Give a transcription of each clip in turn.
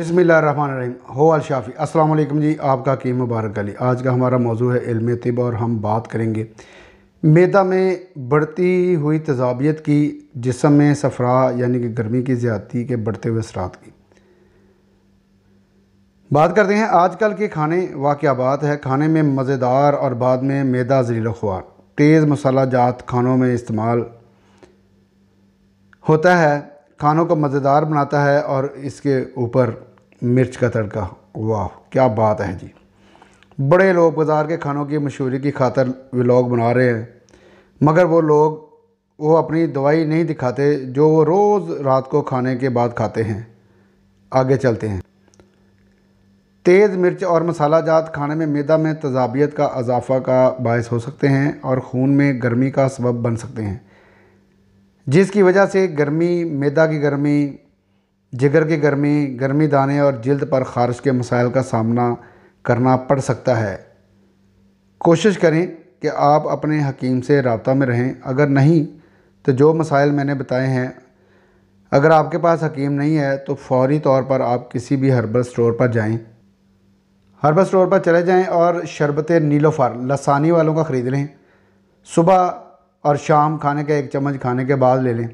बसमीम होल शाफ़ी अस्सलाम वालेकुम जी आपका की मुबारक अली आज का हमारा मौजू है इल्म तिब और हम बात करेंगे मैदा में बढ़ती हुई तजाबियत की जिसम में सफरा यानी कि गर्मी की ज़्यादती के बढ़ते हुए असरात की बात करते हैं आजकल के खाने वाक़ बात है खाने में मज़ेदार और बाद में मैदा जरील खुआ तेज़ मसाला जात खानों में इस्तेमाल होता है खानों को मज़ेदार बनाता है और इसके ऊपर मिर्च का तड़का वाह क्या बात है जी बड़े लोग बाज़ार के खानों की मशहूरी की खातर व्लॉग बना रहे हैं मगर वो लोग वो अपनी दवाई नहीं दिखाते जो वो रोज़ रात को खाने के बाद खाते हैं आगे चलते हैं तेज़ मिर्च और मसाला जात खाने में मैदा में तजाबियत का अजाफा का बायस हो सकते हैं और खून में गर्मी का सबब बन सकते हैं जिसकी वजह से गर्मी मैदा की गर्मी जिगर की गर्मी गर्मी दाने और जल्द पर ख़ारिश के मसाइल का सामना करना पड़ सकता है कोशिश करें कि आप अपने हकीम से रबता में रहें अगर नहीं तो जो मसाइल मैंने बताए हैं अगर आपके पास हकीम नहीं है तो फौरी तौर पर आप किसी भी हर्बल स्टोर पर जाएं हर्बल स्टोर पर चले जाएं और शरबत नीलोफार लसानी वालों का ख़रीद लें सुबह और शाम खाने का एक चम्मच खाने के बाद ले लें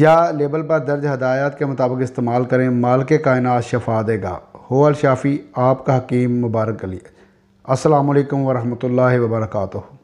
या लेबल पर दर्ज हदायत के मुताबिक इस्तेमाल करें माल के कायनात शफा देगा हो अल शाफ़ी आपका हकीम मुबारक अली असलकम वरहमल वर्का